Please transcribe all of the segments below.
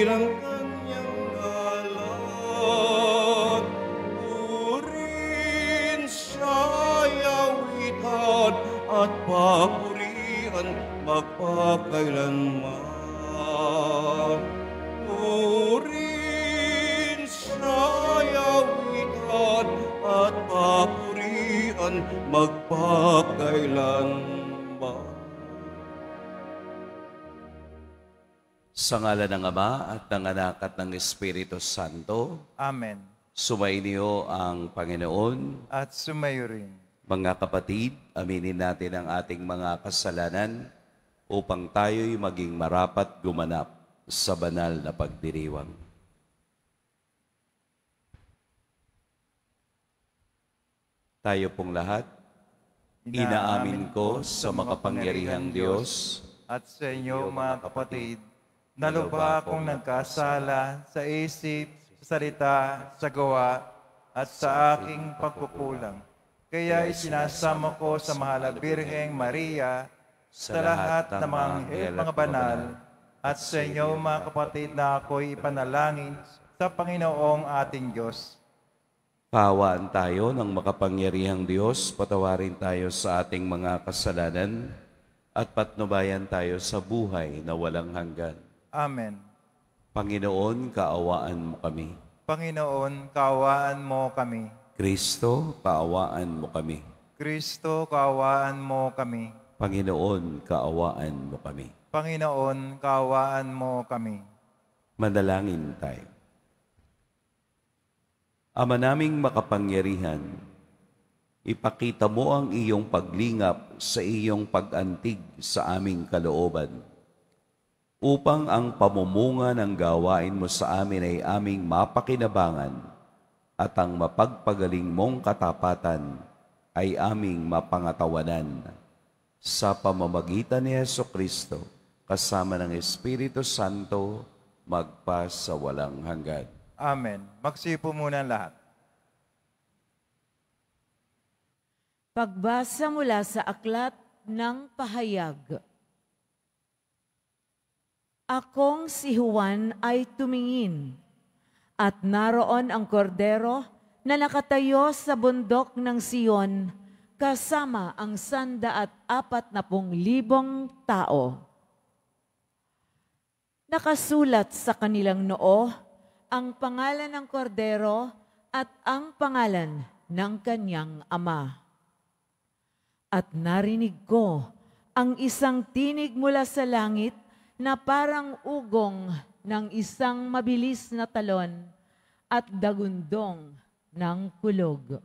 Ang kanyang alat, purin siya'y awitan at papurihan magpakailanman. Purin siya'y awitan at papurihan magpakailanman. Sa ngala ng Ama at ng Anak at ng Espiritu Santo. Amen. Sumainyo ang Panginoon. At sumayo rin. Mga kapatid, aminin natin ang ating mga kasalanan upang tayo'y maging marapat gumanap sa banal na pagdiriwang. Tayo pong lahat, inaamin ko sa makapangyarihang Diyos at sa inyo mga kapatid Lalo ba akong nagkasala sa isip, salita, sa gawa, at sa aking pagkukulang. Kaya isinasama ko sa Mahal Birheng Maria, sa lahat ng mga anghel, mga banal, at sa inyo mga kapatid na ako'y ipanalangin sa Panginoong ating Diyos. Pahawaan tayo ng makapangyarihang Diyos, patawarin tayo sa ating mga kasalanan, at patnubayan tayo sa buhay na walang hanggan Amen. Panginoon, kaawaan mo kami. Panginoon, kaawaan mo kami. Kristo, kaawaan mo kami. Kristo, kaawaan mo kami. Panginoon, kaawaan mo kami. Panginoon, kaawaan mo kami. Manalangin tayo. Ama naming makapangyarihan, ipakita mo ang iyong paglingap sa iyong pag-antig sa aming kalooban upang ang pamumunga ng gawain mo sa amin ay aming mapakinabangan at ang mapagpagaling mong katapatan ay aming mapangatawanan. Sa pamamagitan ni Yeso Kristo, kasama ng Espiritu Santo, magpa sa walang hanggan. Amen. Magsipo muna lahat. Pagbasa mula sa aklat ng pahayag. Akong si Juan ay tumingin, at naroon ang kordero na nakatayo sa bundok ng Siyon kasama ang sanda at apat na pong libong tao. Nakasulat sa kanilang noo ang pangalan ng kordero at ang pangalan ng kanyang ama. At narinig ko ang isang tinig mula sa langit na parang ugong ng isang mabilis na talon at dagundong ng kulog.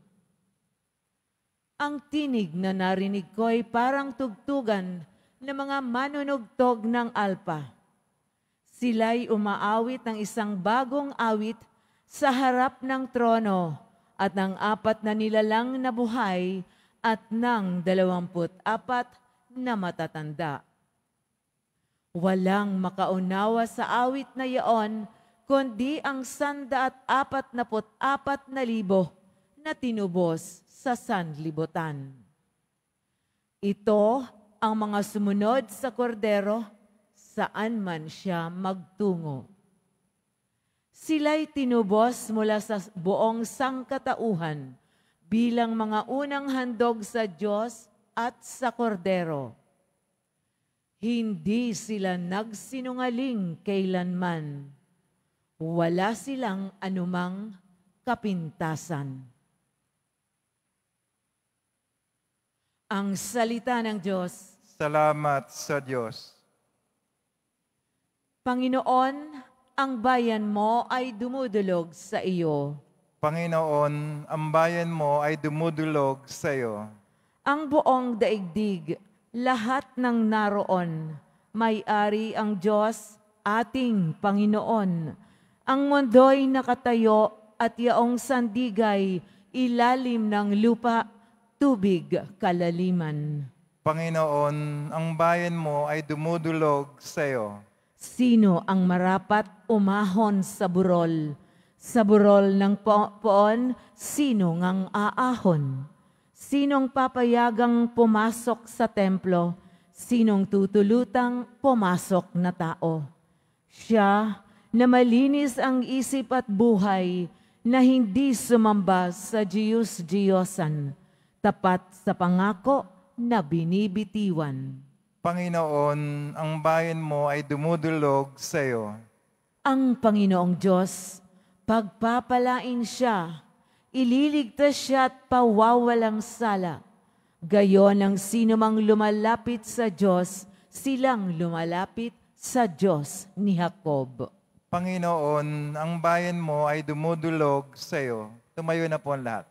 Ang tinig na narinig ko ay parang tugtugan ng mga manunugtog ng alpa. Sila'y umaawit ng isang bagong awit sa harap ng trono at ng apat na nilalang na buhay at ng dalawamput apat na matatanda. Walang makaunawa sa awit na iyon, kundi ang sandaat apat na apat na libo na tinubos sa sanlibutan. Ito ang mga sumunod sa kordero, saan man siya magtungo. Sila'y tinubos mula sa buong sangkatauhan bilang mga unang handog sa Diyos at sa kordero hindi sila nagsinungaling kailanman. Wala silang anumang kapintasan. Ang salita ng Diyos. Salamat sa Diyos. Panginoon, ang bayan mo ay dumudulog sa iyo. Panginoon, ang bayan mo ay dumudulog sa iyo. Ang buong daigdig lahat ng naroon, may-ari ang Diyos, ating Panginoon. Ang mundo'y nakatayo at yaong sandigay, ilalim ng lupa, tubig, kalaliman. Panginoon, ang bayan mo ay dumudulog sa iyo. Sino ang marapat umahon sa burol? Sa burol ng po- poon, sino ngang aahon? Sinong papayagang pumasok sa templo? Sinong tutulutang pumasok na tao? Siya na malinis ang isip at buhay na hindi sumamba sa Diyos Diyosan, tapat sa pangako na binibitiwan. Panginoon, ang bayan mo ay dumudulog sa iyo. Ang Panginoong Diyos, pagpapalain siya ililigtas siya at pawawalang sala. Gayon ang sinumang lumalapit sa Diyos, silang lumalapit sa Diyos ni Jacob. Panginoon, ang bayan mo ay dumudulog sa iyo. Tumayo na po ang lahat.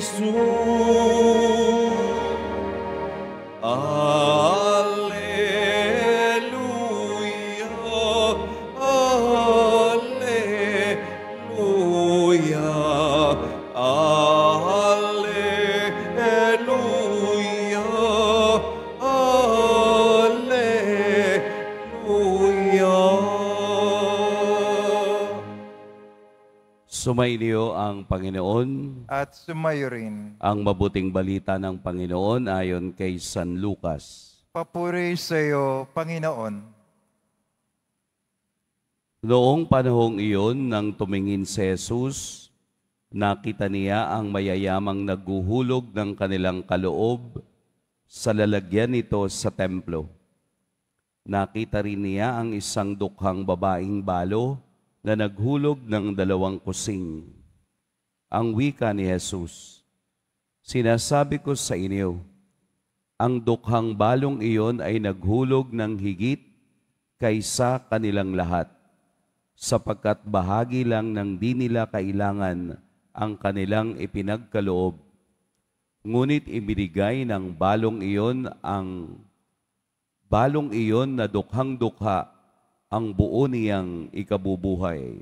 Jesús. Aleluya, aleluya, aleluya, aleluya. Sumainyo ang Panginoon at sumayo rin. Ang mabuting balita ng Panginoon ayon kay San Lucas. Papuri sa iyo, Panginoon. Noong panahong iyon nang tumingin si Jesus, nakita niya ang mayayamang naguhulog ng kanilang kaloob sa lalagyan nito sa templo. Nakita rin niya ang isang dukhang babaeng balo na naghulog ng dalawang kusing ang wika ni Jesus. Sinasabi ko sa inyo, ang dukhang balong iyon ay naghulog ng higit kaysa kanilang lahat, sapagkat bahagi lang ng di nila kailangan ang kanilang ipinagkaloob. Ngunit ibinigay ng balong iyon ang balong iyon na dukhang-dukha ang buo niyang ikabubuhay.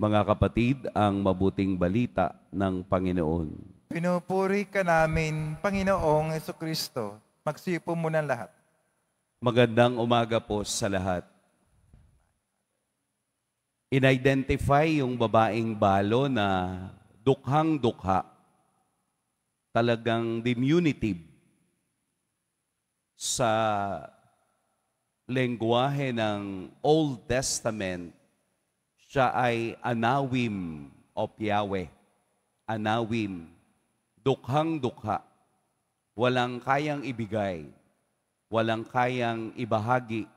Mga kapatid, ang mabuting balita ng Panginoon. Pinupuri ka namin, Panginoong Yeso Kristo. Magsipo mo ng lahat. Magandang umaga po sa lahat. In-identify yung babaeng balo na dukhang-dukha, talagang diminutive sa lengguahe ng Old Testament siya ay anawim of Yahweh. Anawim. Dukhang dukha. Walang kayang ibigay. Walang kayang ibahagi.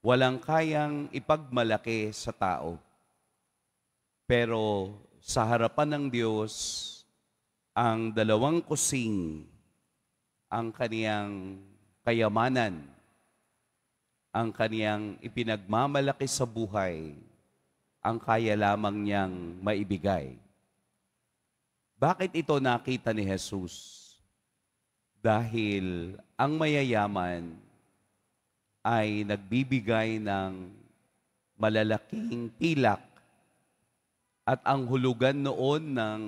Walang kayang ipagmalaki sa tao. Pero sa harapan ng Diyos, ang dalawang kusing ang kaniyang kayamanan, ang kaniyang ipinagmamalaki sa buhay, ang kaya lamang niyang maibigay. Bakit ito nakita ni Jesus? Dahil ang mayayaman ay nagbibigay ng malalaking pilak at ang hulugan noon ng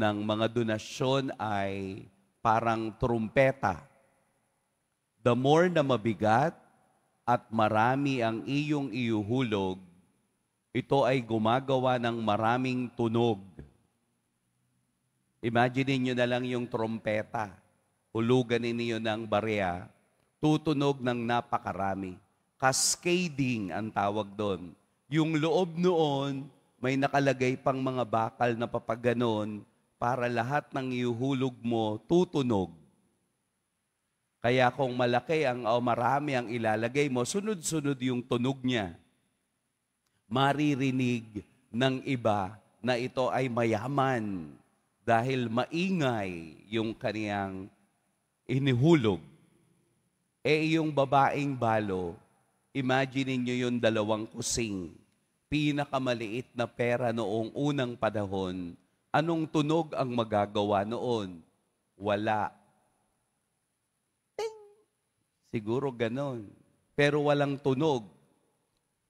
ng mga donasyon ay parang trumpeta. The more na mabigat at marami ang iyong iuhulog, ito ay gumagawa ng maraming tunog. Imagine niyo na lang yung trompeta. Hulugan niyo ng barya, tutunog ng napakarami. Cascading ang tawag doon. Yung loob noon, may nakalagay pang mga bakal na papaganon para lahat ng ihulog mo tutunog. Kaya kung malaki ang o marami ang ilalagay mo, sunod-sunod yung tunog niya maririnig ng iba na ito ay mayaman dahil maingay yung kaniyang inihulog. E yung babaeng balo, imagine niyo yung dalawang kusing, pinakamaliit na pera noong unang panahon, anong tunog ang magagawa noon? Wala. Ting! Siguro ganon. Pero walang tunog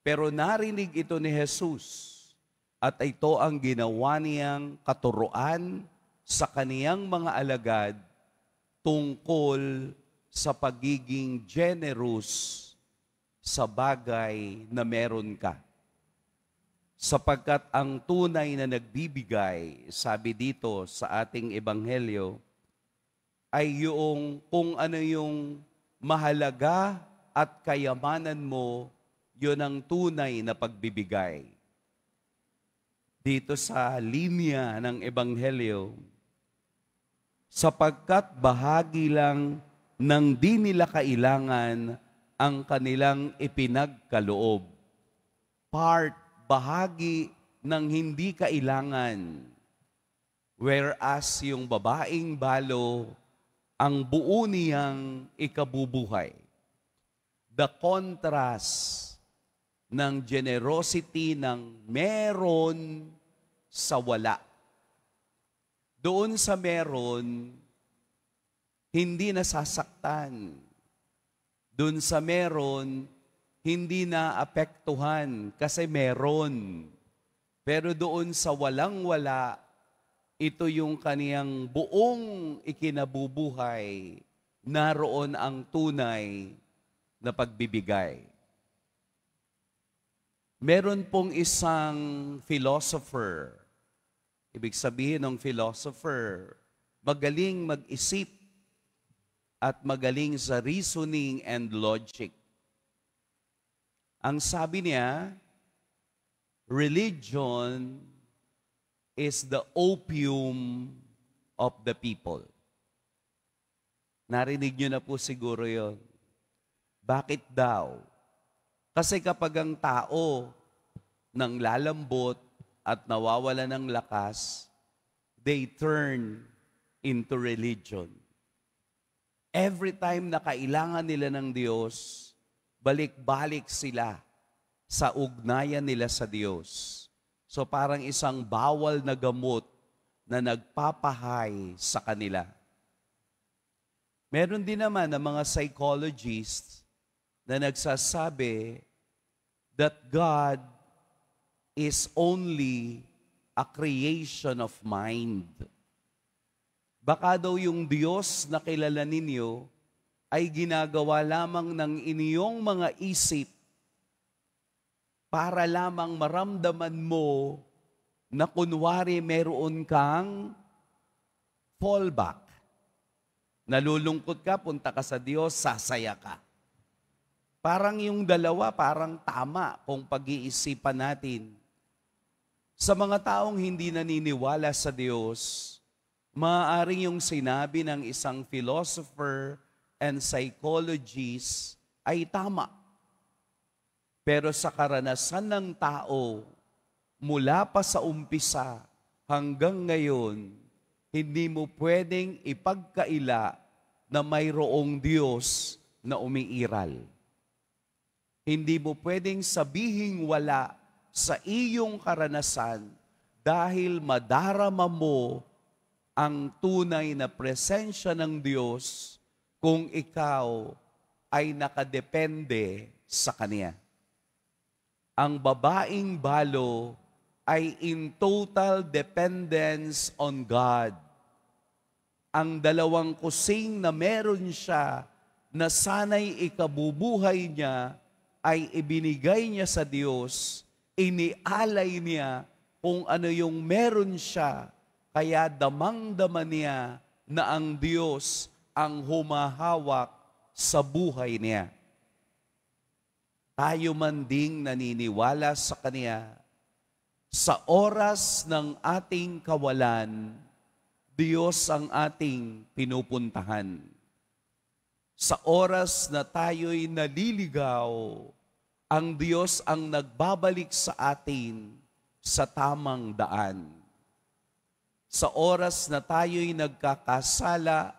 pero narinig ito ni Jesus at ito ang ginawa niyang katuruan sa kaniyang mga alagad tungkol sa pagiging generous sa bagay na meron ka. Sapagkat ang tunay na nagbibigay, sabi dito sa ating ebanghelyo, ay yung kung ano yung mahalaga at kayamanan mo yun ang tunay na pagbibigay. Dito sa linya ng Ebanghelyo, sapagkat bahagi lang ng di nila kailangan ang kanilang ipinagkaloob. Part, bahagi ng hindi kailangan. Whereas yung babaeng balo, ang buo niyang ikabubuhay. The contrast ng generosity ng meron sa wala. Doon sa meron, hindi nasasaktan. Doon sa meron, hindi na apektuhan kasi meron. Pero doon sa walang-wala, ito yung kaniyang buong ikinabubuhay, naroon ang tunay na pagbibigay. Meron pong isang philosopher. Ibig sabihin ng philosopher, magaling mag-isip at magaling sa reasoning and logic. Ang sabi niya, religion is the opium of the people. Narinig niyo na po siguro yon. Bakit daw kasi kapag ang tao nang lalambot at nawawala ng lakas, they turn into religion. Every time na kailangan nila ng Diyos, balik-balik sila sa ugnayan nila sa Diyos. So parang isang bawal na gamot na nagpapahay sa kanila. Meron din naman ng mga psychologists na nagsasabi that God is only a creation of mind. Baka daw yung Diyos na kilala ninyo ay ginagawa lamang ng inyong mga isip para lamang maramdaman mo na kunwari meron kang fallback. Nalulungkot ka, punta ka sa Diyos, sasaya ka. Parang yung dalawa, parang tama kung pag-iisipan natin. Sa mga taong hindi naniniwala sa Diyos, maaaring yung sinabi ng isang philosopher and psychologist ay tama. Pero sa karanasan ng tao, mula pa sa umpisa hanggang ngayon, hindi mo pwedeng ipagkaila na mayroong Diyos na umiiral. Hindi mo pwedeng sabihing wala sa iyong karanasan dahil madarama mo ang tunay na presensya ng Diyos kung ikaw ay nakadepende sa Kanya. Ang babaeng balo ay in total dependence on God. Ang dalawang kusing na meron siya na sana'y ikabubuhay niya ay ibinigay niya sa Diyos, inialay niya kung ano yung meron siya, kaya damang-dama niya na ang Diyos ang humahawak sa buhay niya. Tayo man ding naniniwala sa Kanya, sa oras ng ating kawalan, Diyos ang ating pinupuntahan. Sa oras na tayo'y naliligaw, ang Diyos ang nagbabalik sa atin sa tamang daan. Sa oras na tayo'y nagkakasala,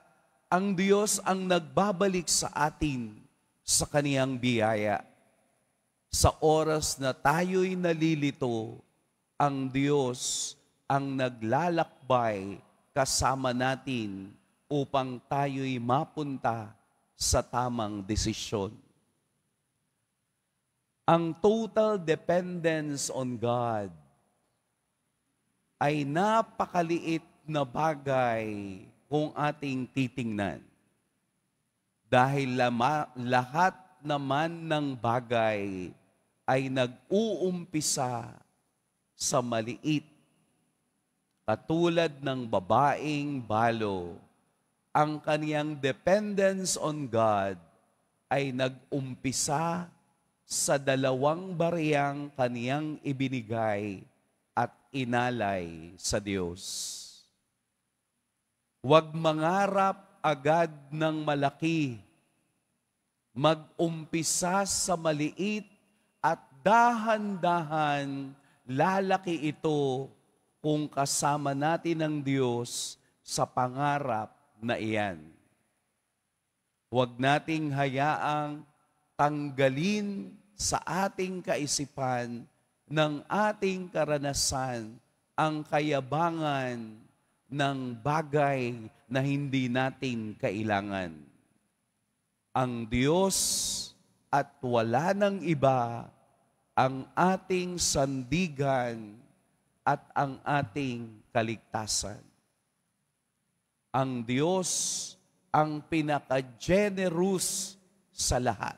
ang Diyos ang nagbabalik sa atin sa kaniyang biyaya. Sa oras na tayo'y nalilito, ang Diyos ang naglalakbay kasama natin upang tayo'y mapunta sa tamang desisyon ang total dependence on God ay napakaliit na bagay kung ating titingnan. Dahil lama, lahat naman ng bagay ay nag-uumpisa sa maliit. Katulad ng babaeng balo, ang kaniyang dependence on God ay nag-umpisa sa dalawang bariyang kaniyang ibinigay at inalay sa Diyos. Huwag mangarap agad ng malaki. Mag-umpisa sa maliit at dahan-dahan lalaki ito kung kasama natin ang Diyos sa pangarap na iyan. Huwag nating hayaang tanggalin sa ating kaisipan ng ating karanasan ang kayabangan ng bagay na hindi natin kailangan. Ang Diyos at wala ng iba ang ating sandigan at ang ating kaligtasan. Ang Diyos ang pinaka-generous sa lahat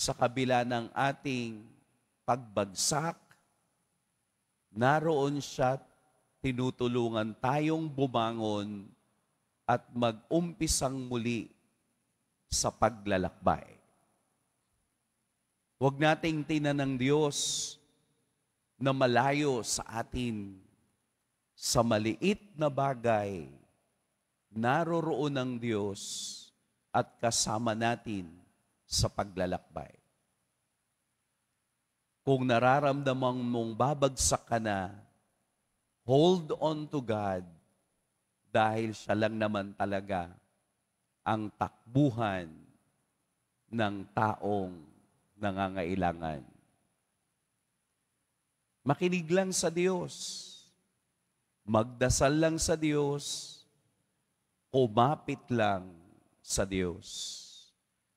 sa kabila ng ating pagbagsak, naroon siya tinutulungan tayong bumangon at mag-umpisang muli sa paglalakbay. Huwag nating tinanang Diyos na malayo sa atin sa maliit na bagay naroroon ang Diyos at kasama natin sa paglalakbay. Kung nararamdaman mong babagsak ka na, hold on to God dahil siya lang naman talaga ang takbuhan ng taong nangangailangan. Makinig lang sa Diyos. Magdasal lang sa Diyos. Kumapit lang sa Diyos.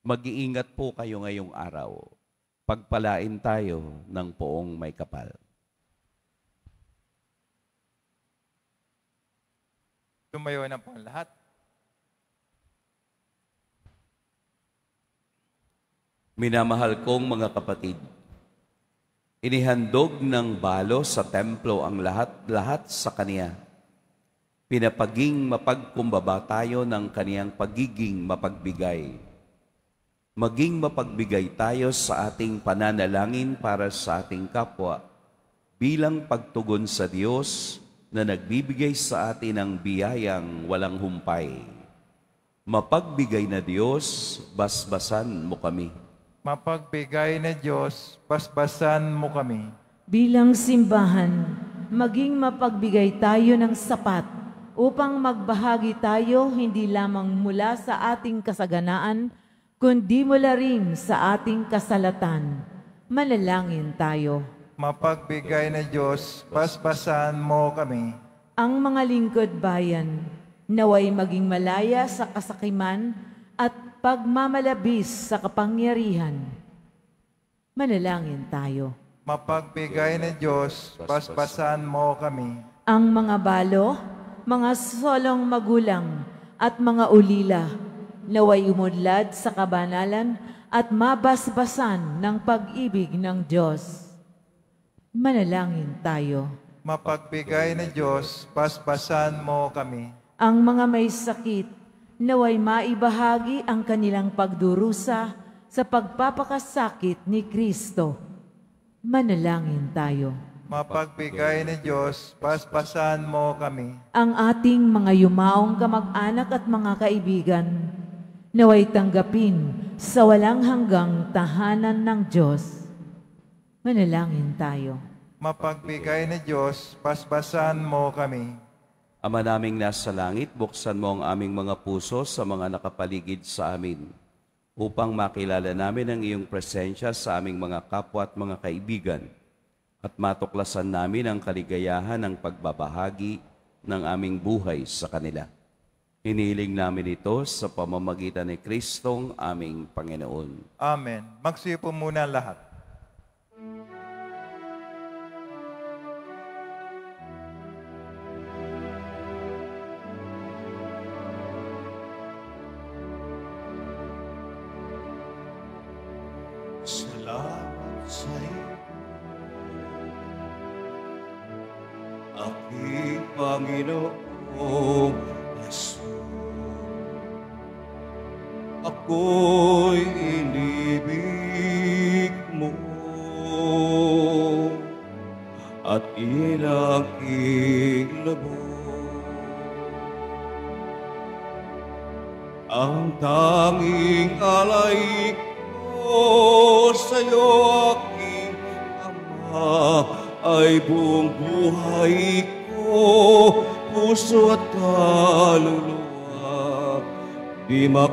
Mag-iingat po kayo ngayong araw. Pagpalain tayo ng poong may kapal. Tumayo na po lahat. Minamahal kong mga kapatid, inihandog ng balo sa templo ang lahat-lahat sa Kaniya. Pinapaging mapagkumbaba tayo ng Kaniyang pagiging mapagbigay maging mapagbigay tayo sa ating pananalangin para sa ating kapwa bilang pagtugon sa Diyos na nagbibigay sa atin ng biyayang walang humpay. Mapagbigay na Diyos, basbasan mo kami. Mapagbigay na Diyos, basbasan mo kami. Bilang simbahan, maging mapagbigay tayo ng sapat upang magbahagi tayo hindi lamang mula sa ating kasaganaan, kundi mula rin sa ating kasalatan. Manalangin tayo. Mapagbigay na Diyos, paspasan mo kami. Ang mga lingkod bayan, naway maging malaya sa kasakiman at pagmamalabis sa kapangyarihan. Manalangin tayo. Mapagbigay na Diyos, paspasan mo kami. Ang mga balo, mga solong magulang at mga ulila, naway umunlad sa kabanalan at mabasbasan ng pag-ibig ng Diyos. Manalangin tayo. Mapagbigay na Diyos, paspasan mo kami. Ang mga may sakit, naway maibahagi ang kanilang pagdurusa sa pagpapakasakit ni Kristo. Manalangin tayo. Mapagbigay na Diyos, paspasan mo kami. Ang ating mga yumaong kamag-anak at mga kaibigan, naway tanggapin sa walang hanggang tahanan ng Diyos. Manalangin tayo. Mapagbigay ni Diyos, pasbasan mo kami. Ama naming nasa langit, buksan mo ang aming mga puso sa mga nakapaligid sa amin upang makilala namin ang iyong presensya sa aming mga kapwa at mga kaibigan at matuklasan namin ang kaligayahan ng pagbabahagi ng aming buhay sa kanila Hiniling namin ito sa pamamagitan ni Kristong aming Panginoon. Amen. Magsuyo po muna lahat. Salamat sa iyo,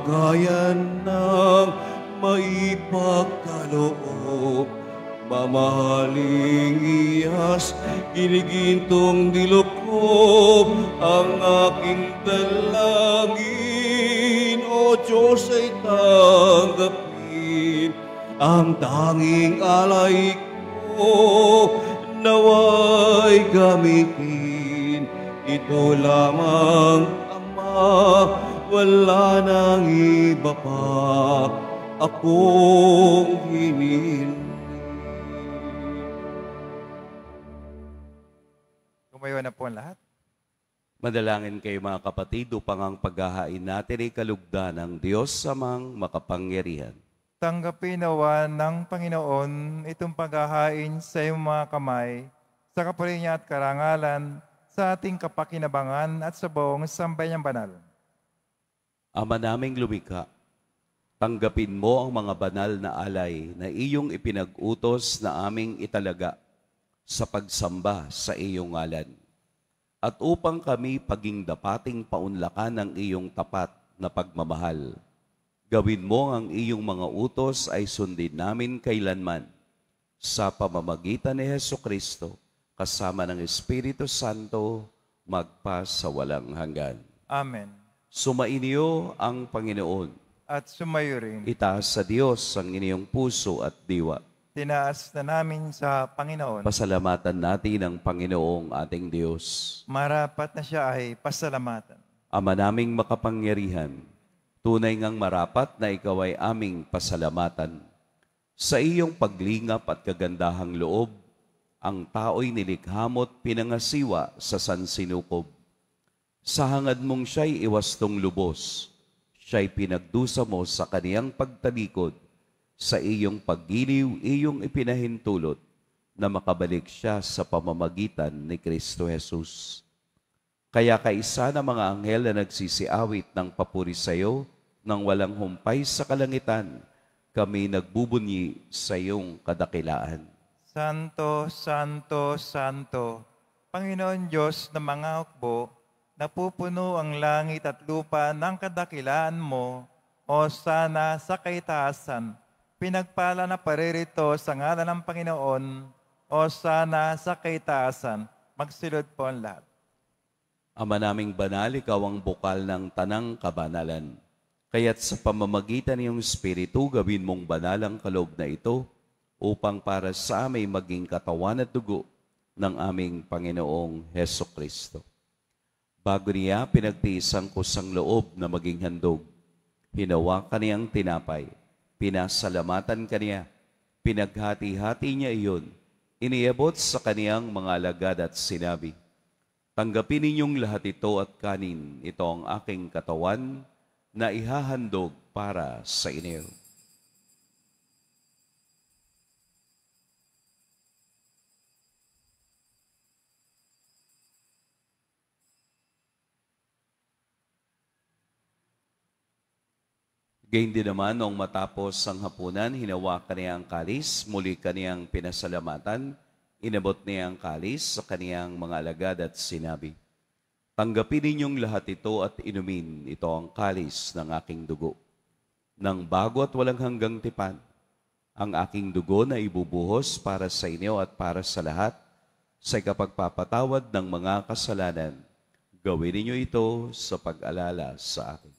Patunayan ng maipagkaloob Mamahaling iyas, ginigintong dilukob Ang aking dalangin, O Diyos ay tanggapin Ang tanging alay ko, naway gamitin Ito lamang, Ama, wala nang iba pa akong hinil. Kumayo na po ang lahat. Madalangin kayo mga kapatid upang ang paghahain natin ay kalugdan ng Diyos samang makapangyarihan. Tanggapin nawa ng Panginoon itong paghahain sa iyong mga kamay sa kapulin niya at karangalan sa ating kapakinabangan at sa buong sambay niyang banal. Ama naming lumikha, tanggapin mo ang mga banal na alay na iyong ipinag-utos na aming italaga sa pagsamba sa iyong ngalan. At upang kami paging dapating paunlakan ng iyong tapat na pagmamahal, gawin mo ang iyong mga utos ay sundin namin kailanman sa pamamagitan ni Heso Kristo kasama ng Espiritu Santo magpa sa walang hanggan. Amen. Sumainyo ang Panginoon. At sumayo rin. Itaas sa Diyos ang inyong puso at diwa. Tinaas na namin sa Panginoon. Pasalamatan natin ang Panginoong ating Diyos. Marapat na siya ay pasalamatan. Ama naming makapangyarihan, tunay ngang marapat na ikaw ay aming pasalamatan. Sa iyong paglingap at kagandahang loob, ang tao'y nilikhamot pinangasiwa sa sansinukob sa hangad mong siya'y iwastong lubos, siya'y pinagdusa mo sa kaniyang pagtalikod, sa iyong paggiliw iyong ipinahintulot, na makabalik siya sa pamamagitan ni Kristo Jesus. Kaya kaisa ng mga anghel na nagsisiawit ng papuri sa iyo, nang walang humpay sa kalangitan, kami nagbubunyi sa iyong kadakilaan. Santo, Santo, Santo, Panginoon Diyos ng mga hukbo, Napupuno ang langit at lupa ng kadakilaan mo, o sana sa kaitaasan. Pinagpala na paririto sa ngalan ng Panginoon, o sana sa kaitaasan. Magsilod po ang lahat. Ama naming banal, ikaw ang bukal ng tanang kabanalan. Kaya't sa pamamagitan ng iyong Espiritu, gawin mong banal ang kaloob na ito upang para sa aming maging katawan at dugo ng aming Panginoong Heso Kristo. Bago niya ko sang loob na maging handog, Hinawa hinawakan niyang tinapay, pinasalamatan kaniya, pinaghati-hati niya iyon, iniabot sa kaniyang mga alagad at sinabi, Tanggapin ninyong lahat ito at kanin, ito ang aking katawan na ihahandog para sa inyo. Gayun din naman, noong matapos ang hapunan, hinawakan niya ang kalis, muli kaniyang pinasalamatan, inabot niya ang kalis sa kaniyang mga alagad at sinabi, Tanggapin ninyong lahat ito at inumin ito ang kalis ng aking dugo. Nang bago at walang hanggang tipan, ang aking dugo na ibubuhos para sa inyo at para sa lahat sa kapagpapatawad ng mga kasalanan. Gawin ninyo ito sa pag-alala sa akin.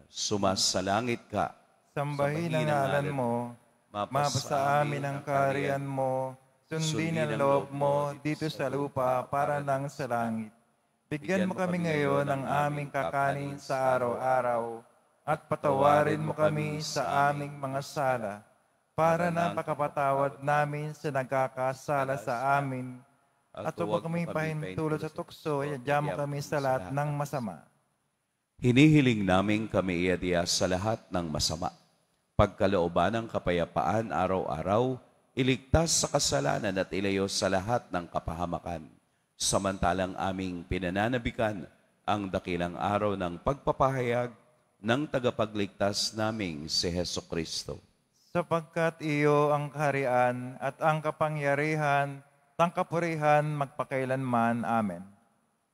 sumasalangit ka. Sambahin ang ngalan mo, mapasa amin ang kaharian mo, sundin ang loob mo dito sa lupa para lang sa langit. Bigyan mo kami ngayon ng aming kakanin sa araw-araw at patawarin mo kami sa aming mga sala para na pakapatawad namin sa nagkakasala sa amin at huwag kami pahintulot sa tukso, yadya mo kami sa lahat ng masama. Hinihiling namin kami iadya sa lahat ng masama. Pagkalooban ng kapayapaan araw-araw, iligtas sa kasalanan at ilayo sa lahat ng kapahamakan. Samantalang aming pinananabikan ang dakilang araw ng pagpapahayag ng tagapagligtas naming si Heso Kristo. Sapagkat iyo ang kaharian at ang kapangyarihan, tangkapurihan magpakailanman. Amen.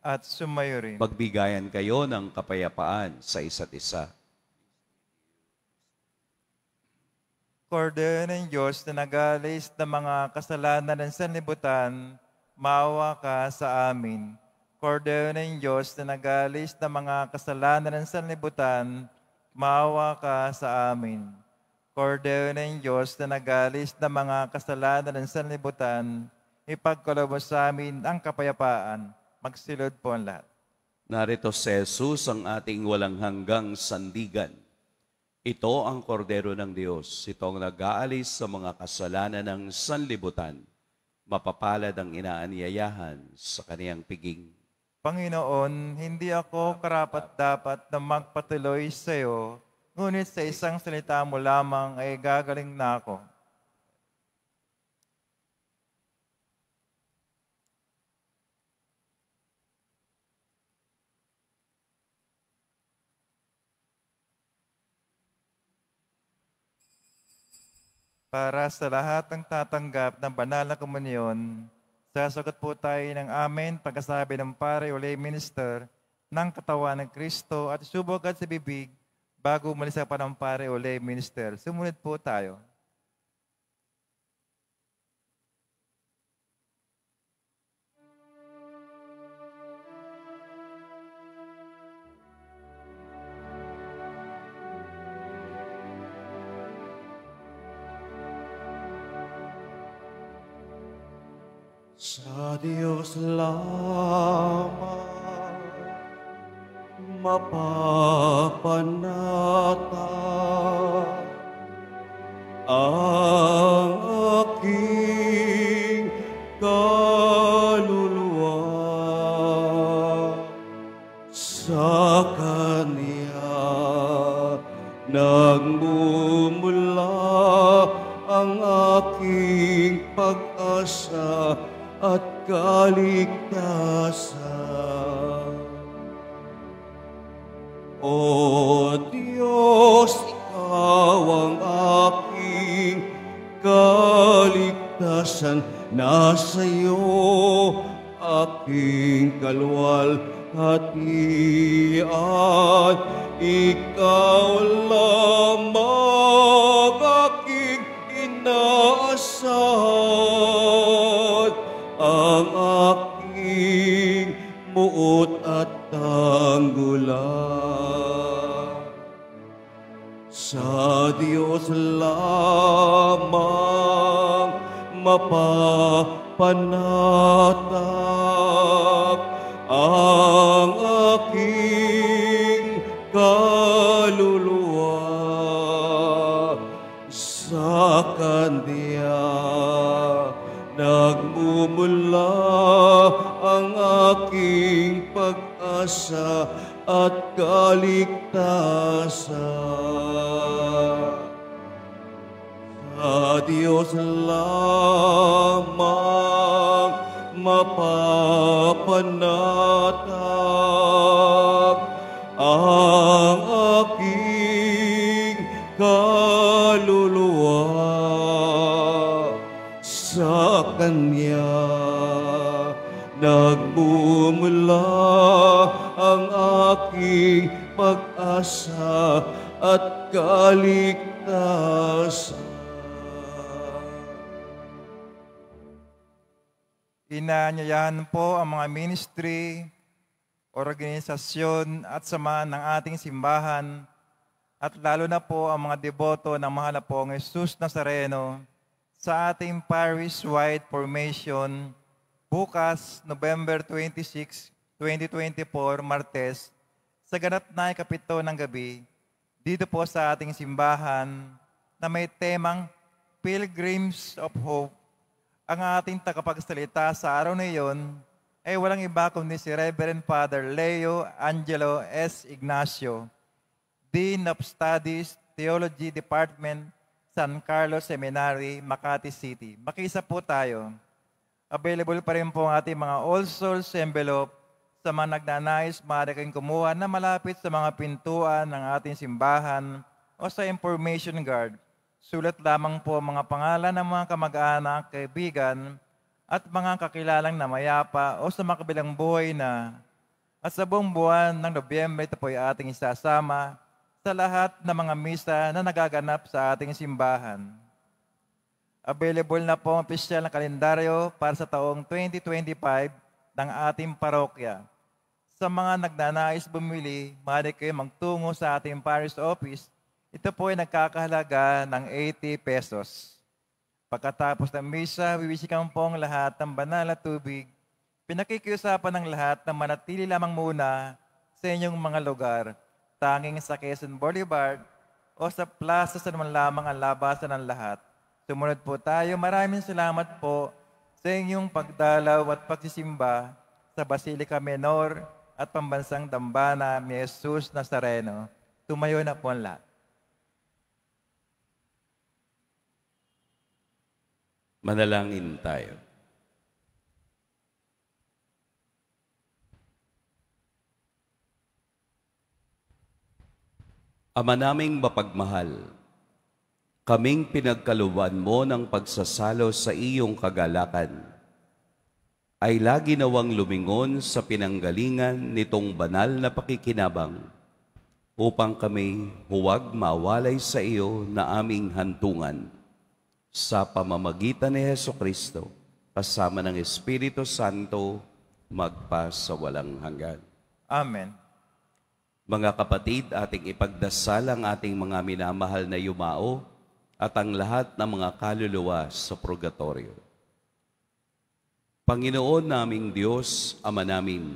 at sumayo rin. Magbigayan kayo ng kapayapaan sa isa't isa. Kordero ng Diyos na nagalis ng mga kasalanan ng sanlibutan, maawa ka sa amin. Kordero ng Diyos na nagalis ng mga kasalanan ng sanlibutan, maawa ka sa amin. Kordero ng Diyos na nagalis ng mga kasalanan ng sanlibutan, ipagkalobo sa amin ang kapayapaan Magsilod po ang lahat. Narito si Jesus ang ating walang hanggang sandigan. Ito ang kordero ng Diyos. Itong nag-aalis sa mga kasalanan ng sanlibutan. Mapapalad ang inaanyayahan sa kaniyang piging. Panginoon, hindi ako karapat-dapat na magpatuloy sa iyo, ngunit sa isang salita mo lamang ay gagaling na ako. para sa lahat ng tatanggap ng banal na komunyon. Sasagot po tayo ng amen pagkasabi ng pare o lay minister ng katawan ng Kristo at subog at sa bibig bago umalis sa ng pare o lay minister. Sumunod po tayo. Diyos lamang mapapanata ang aking kaluluwa sa Kanya nagmumula ang aking pag-asa at kaligtasan. O Diyos, Ikaw ang aking kaligtasan. Nasa iyo aking kalwalhatian. Ikaw lamang aking inaasahan. mapapanatag ang aking kaluluwa sa kanya. Nagmumula ang aking pag-asa at kaligtasan. Sa Diyos lang mapanatag ang aking kaluluwa sa Kanya. Nagmumula ang aking pag-asa at kaligtasan. Inaanyayahan po ang mga ministry, organisasyon at samahan ng ating simbahan at lalo na po ang mga deboto ng mahal na pong Jesus Nazareno sa ating parish-wide formation bukas, November 26, 2024, Martes, sa ganap na ikapito ng gabi, dito po sa ating simbahan na may temang Pilgrims of Hope ang ating tagapagsalita sa araw na iyon ay walang iba kundi si Reverend Father Leo Angelo S. Ignacio, Dean of Studies, Theology Department, San Carlos Seminary, Makati City. Makisa po tayo. Available pa rin po ang ating mga All Souls envelope sa mga nagnanais, maaari kayong kumuha na malapit sa mga pintuan ng ating simbahan o sa information guard Sulat lamang po mga pangalan ng mga kamag-anak, kaibigan, at mga kakilalang na mayapa o sa makabilang buhay na at sa buong buwan ng Nobyembre ito po ay ating isasama sa lahat ng mga misa na nagaganap sa ating simbahan. Available na po ang opisyal na kalendaryo para sa taong 2025 ng ating parokya. Sa mga nagnanais bumili, maaari kayo magtungo sa ating parish office ito po ay nagkakahalaga ng 80 pesos. Pagkatapos ng misa, wiwisikan po ang lahat ng banal at tubig. Pinakikiusapan ng lahat na manatili lamang muna sa inyong mga lugar, tanging sa Quezon Boulevard o sa plaza sa naman lamang ang labasan ng lahat. Sumunod po tayo. Maraming salamat po sa inyong pagdalaw at pagsisimba sa Basilica Menor at Pambansang Dambana, ni Nazareno. Tumayo na po ang lahat. Manalangin tayo. Ama naming mapagmahal, kaming pinagkaluwan mo ng pagsasalo sa iyong kagalakan, ay lagi nawang lumingon sa pinanggalingan nitong banal na pakikinabang upang kami huwag mawalay sa iyo na aming hantungan sa pamamagitan ni Heso Kristo, kasama ng Espiritu Santo, magpasawalang hanggan. Amen. Mga kapatid, ating ipagdasal ang ating mga minamahal na yumao at ang lahat ng mga kaluluwa sa purgatorio. Panginoon naming Diyos, Ama namin,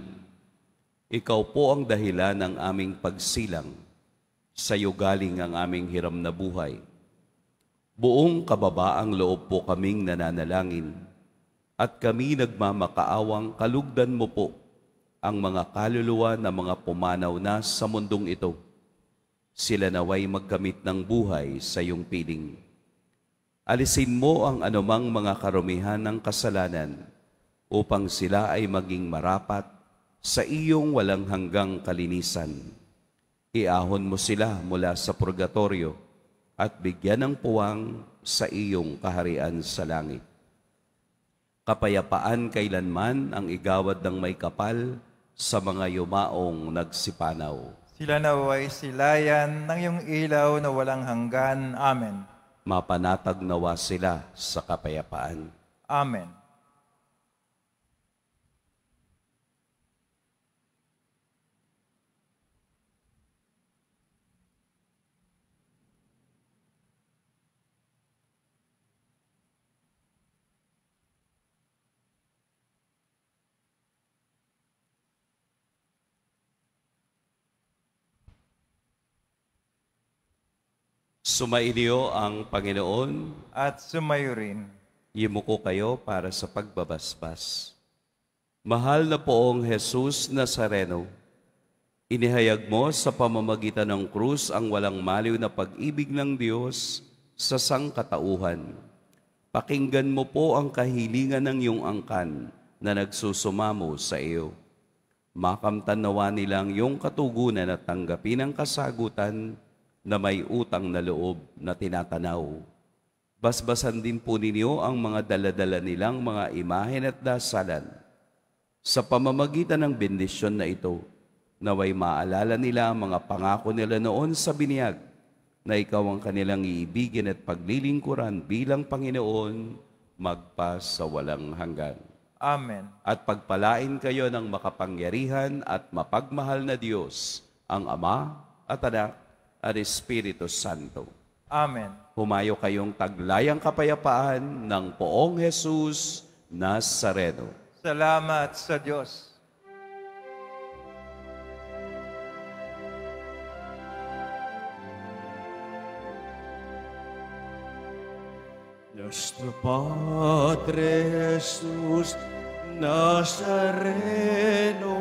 Ikaw po ang dahilan ng aming pagsilang. Sa iyo galing ang aming hiram na buhay Buong kababaang loob po kaming nananalangin at kami nagmamakaawang kalugdan mo po ang mga kaluluwa na mga pumanaw na sa mundong ito. Sila naway magkamit ng buhay sa iyong piling. Alisin mo ang anumang mga karumihan ng kasalanan upang sila ay maging marapat sa iyong walang hanggang kalinisan. Iahon mo sila mula sa purgatorio at bigyan ng puwang sa iyong kaharian sa langit. Kapayapaan kailanman ang igawad ng may kapal sa mga yumaong nagsipanaw. Sila naway silayan ng iyong ilaw na walang hanggan. Amen. Mapanatag nawa sila sa kapayapaan. Amen. Sumainyo ang Panginoon at sumayo rin. Imuko kayo para sa pagbabasbas. Mahal na poong Jesus Nazareno, inihayag mo sa pamamagitan ng krus ang walang maliw na pag-ibig ng Diyos sa sangkatauhan. Pakinggan mo po ang kahilingan ng iyong angkan na nagsusumamo sa iyo. Makamtan nawa nilang iyong katugunan at tanggapin ang kasagutan na may utang na loob na tinatanaw. Basbasan din po ninyo ang mga daladala nilang mga imahen at dasalan. Sa pamamagitan ng bendisyon na ito, naway maalala nila ang mga pangako nila noon sa biniyag na ikaw ang kanilang iibigin at paglilingkuran bilang Panginoon magpa sa walang hanggan. Amen. At pagpalain kayo ng makapangyarihan at mapagmahal na Diyos, ang Ama at Anak at Espiritu Santo. Amen. Humayo kayong taglayang kapayapaan ng poong Jesus Nazareno. Salamat sa Diyos. Nuestro Padre Jesús Nazareno,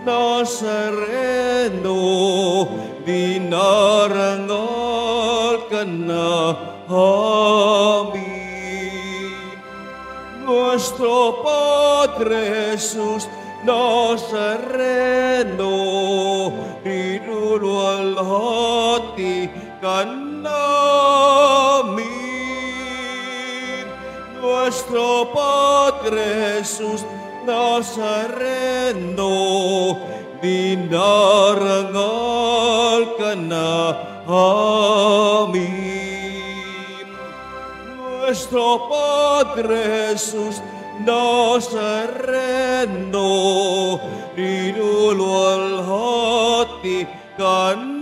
Nazareno, dinarangalkan na amin. Nuestro Padre Jesús Nazareno, dinulualhati ka namin. Nuestro Padre Jesús Nazareno, Nazareno, dinarangal ka na amin. Nuestro Padre Jesús Nazareno, rinulo al hati ka na